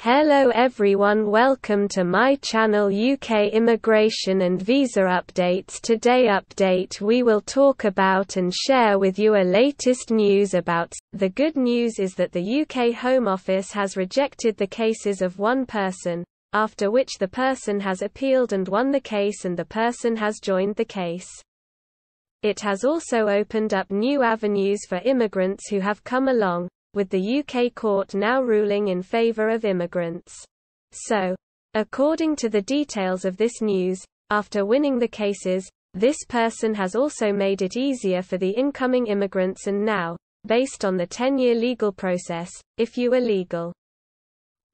Hello everyone welcome to my channel UK Immigration and Visa Updates Today update we will talk about and share with you a latest news about The good news is that the UK Home Office has rejected the cases of one person, after which the person has appealed and won the case and the person has joined the case. It has also opened up new avenues for immigrants who have come along, with the UK court now ruling in favour of immigrants. So, according to the details of this news, after winning the cases, this person has also made it easier for the incoming immigrants and now, based on the 10-year legal process, if you are legal.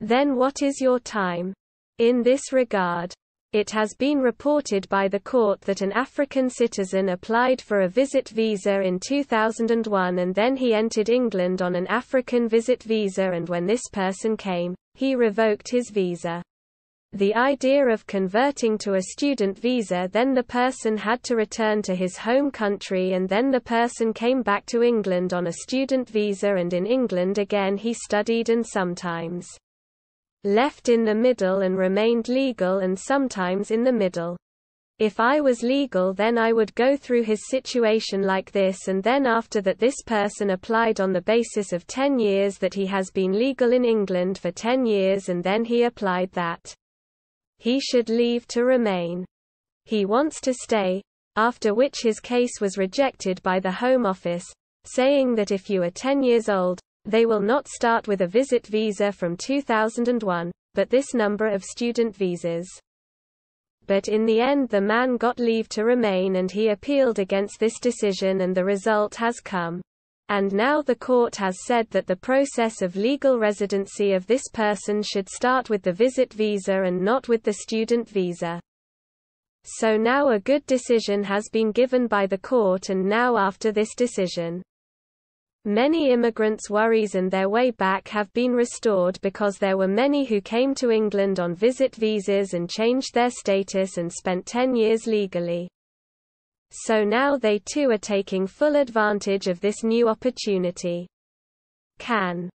Then what is your time? In this regard, it has been reported by the court that an African citizen applied for a visit visa in 2001 and then he entered England on an African visit visa and when this person came, he revoked his visa. The idea of converting to a student visa then the person had to return to his home country and then the person came back to England on a student visa and in England again he studied and sometimes left in the middle and remained legal and sometimes in the middle. If I was legal then I would go through his situation like this and then after that this person applied on the basis of 10 years that he has been legal in England for 10 years and then he applied that he should leave to remain. He wants to stay, after which his case was rejected by the Home Office, saying that if you are 10 years old, they will not start with a visit visa from 2001, but this number of student visas. But in the end the man got leave to remain and he appealed against this decision and the result has come. And now the court has said that the process of legal residency of this person should start with the visit visa and not with the student visa. So now a good decision has been given by the court and now after this decision Many immigrants' worries and their way back have been restored because there were many who came to England on visit visas and changed their status and spent 10 years legally. So now they too are taking full advantage of this new opportunity. Can